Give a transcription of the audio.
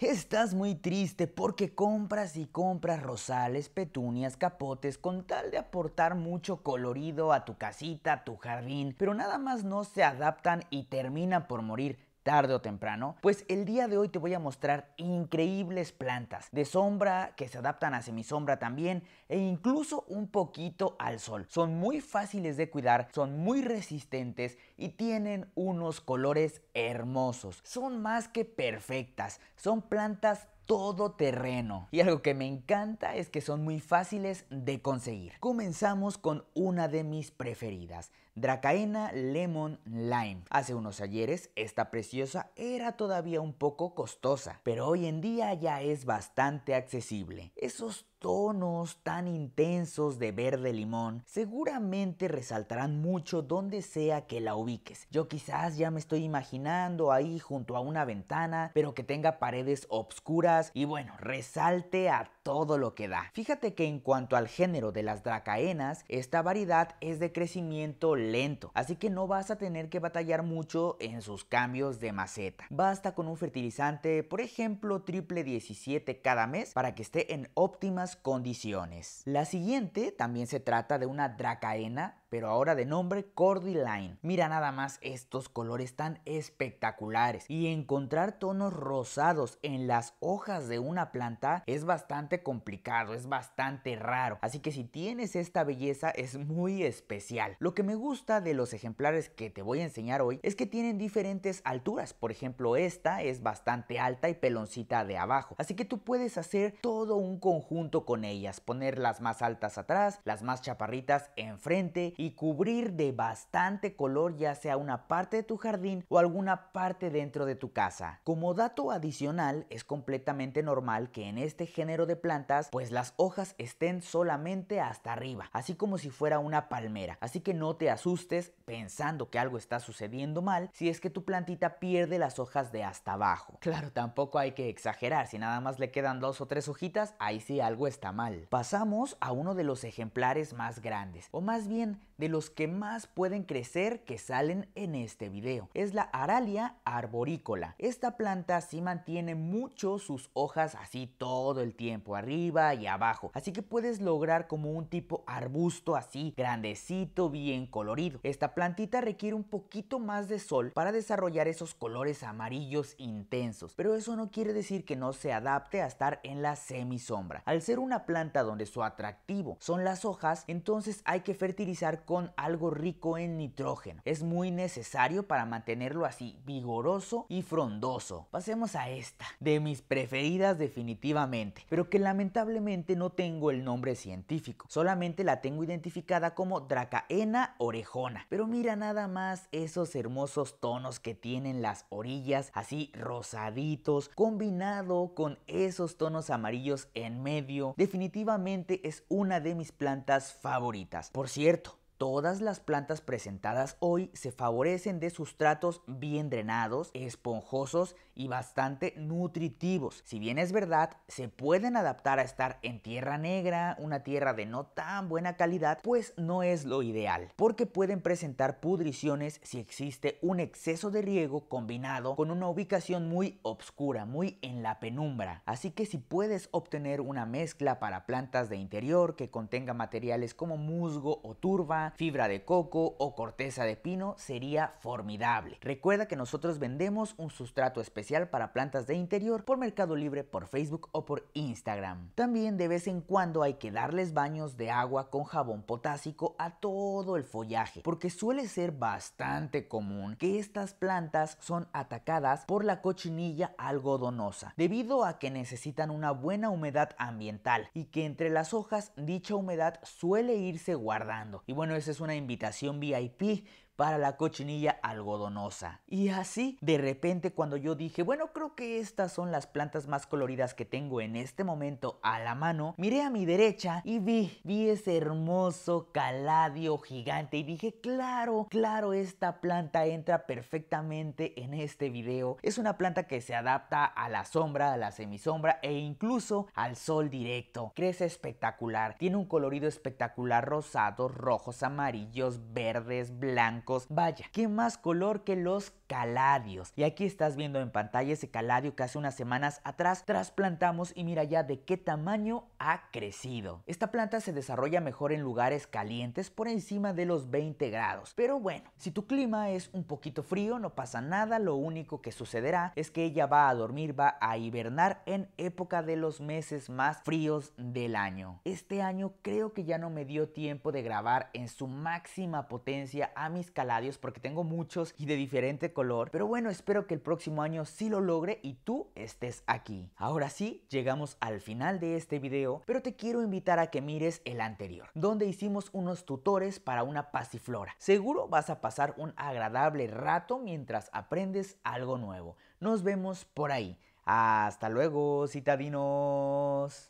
Estás muy triste porque compras y compras rosales, petunias, capotes con tal de aportar mucho colorido a tu casita, a tu jardín, pero nada más no se adaptan y terminan por morir tarde o temprano? Pues el día de hoy te voy a mostrar increíbles plantas de sombra que se adaptan a semisombra también e incluso un poquito al sol. Son muy fáciles de cuidar, son muy resistentes y tienen unos colores hermosos. Son más que perfectas, son plantas todo terreno. Y algo que me encanta es que son muy fáciles de conseguir. Comenzamos con una de mis preferidas, Dracaena Lemon Lime. Hace unos ayeres esta preciosa era todavía un poco costosa, pero hoy en día ya es bastante accesible. Esos tonos tan intensos de verde limón seguramente resaltarán mucho donde sea que la ubiques. Yo quizás ya me estoy imaginando ahí junto a una ventana, pero que tenga paredes obscuras y bueno, resalte a todo lo que da. Fíjate que en cuanto al género de las dracaenas, esta variedad es de crecimiento lento, así que no vas a tener que batallar mucho en sus cambios de maceta. Basta con un fertilizante, por ejemplo, triple 17 cada mes para que esté en óptimas condiciones. La siguiente también se trata de una dracaena pero ahora de nombre Cordyline... Mira nada más estos colores tan espectaculares y encontrar tonos rosados en las hojas de una planta es bastante complicado, es bastante raro. Así que si tienes esta belleza es muy especial. Lo que me gusta de los ejemplares que te voy a enseñar hoy es que tienen diferentes alturas. Por ejemplo, esta es bastante alta y peloncita de abajo. Así que tú puedes hacer todo un conjunto con ellas, poner las más altas atrás, las más chaparritas enfrente y cubrir de bastante color ya sea una parte de tu jardín o alguna parte dentro de tu casa. Como dato adicional, es completamente normal que en este género de plantas pues las hojas estén solamente hasta arriba, así como si fuera una palmera. Así que no te asustes pensando que algo está sucediendo mal si es que tu plantita pierde las hojas de hasta abajo. Claro, tampoco hay que exagerar, si nada más le quedan dos o tres hojitas, ahí sí algo está mal. Pasamos a uno de los ejemplares más grandes, o más bien de los que más pueden crecer que salen en este video. Es la Aralia arborícola. Esta planta sí mantiene mucho sus hojas así todo el tiempo, arriba y abajo. Así que puedes lograr como un tipo arbusto así, grandecito, bien colorido. Esta plantita requiere un poquito más de sol para desarrollar esos colores amarillos intensos. Pero eso no quiere decir que no se adapte a estar en la semisombra. Al ser una planta donde su atractivo son las hojas, entonces hay que fertilizar con algo rico en nitrógeno. Es muy necesario para mantenerlo así, vigoroso y frondoso. Pasemos a esta, de mis preferidas definitivamente, pero que lamentablemente no tengo el nombre científico. Solamente la tengo identificada como Dracaena orejona. Pero mira nada más esos hermosos tonos que tienen las orillas, así rosaditos, combinado con esos tonos amarillos en medio. Definitivamente es una de mis plantas favoritas. Por cierto, Todas las plantas presentadas hoy se favorecen de sustratos bien drenados, esponjosos y bastante nutritivos. Si bien es verdad, se pueden adaptar a estar en tierra negra, una tierra de no tan buena calidad, pues no es lo ideal, porque pueden presentar pudriciones si existe un exceso de riego combinado con una ubicación muy obscura, muy en la penumbra. Así que si puedes obtener una mezcla para plantas de interior que contenga materiales como musgo o turba, fibra de coco o corteza de pino sería formidable. Recuerda que nosotros vendemos un sustrato especial para plantas de interior por Mercado Libre, por Facebook o por Instagram. También de vez en cuando hay que darles baños de agua con jabón potásico a todo el follaje, porque suele ser bastante común que estas plantas son atacadas por la cochinilla algodonosa, debido a que necesitan una buena humedad ambiental y que entre las hojas dicha humedad suele irse guardando. Y bueno, es una invitación VIP para la cochinilla algodonosa. Y así, de repente, cuando yo dije, bueno, creo que estas son las plantas más coloridas que tengo en este momento a la mano, miré a mi derecha y vi, vi ese hermoso caladio gigante y dije, claro, claro, esta planta entra perfectamente en este video. Es una planta que se adapta a la sombra, a la semisombra e incluso al sol directo. Crece espectacular, tiene un colorido espectacular, rosados, rojos, amarillos, verdes, blancos Vaya, ¿qué más color que los caladios? Y aquí estás viendo en pantalla ese caladio que hace unas semanas atrás trasplantamos y mira ya de qué tamaño ha crecido. Esta planta se desarrolla mejor en lugares calientes por encima de los 20 grados. Pero bueno, si tu clima es un poquito frío no pasa nada, lo único que sucederá es que ella va a dormir, va a hibernar en época de los meses más fríos del año. Este año creo que ya no me dio tiempo de grabar en su máxima potencia a mis caladios porque tengo muchos y de diferente color. Pero bueno, espero que el próximo año sí lo logre y tú estés aquí. Ahora sí, llegamos al final de este video, pero te quiero invitar a que mires el anterior, donde hicimos unos tutores para una pasiflora. Seguro vas a pasar un agradable rato mientras aprendes algo nuevo. Nos vemos por ahí. Hasta luego, citadinos.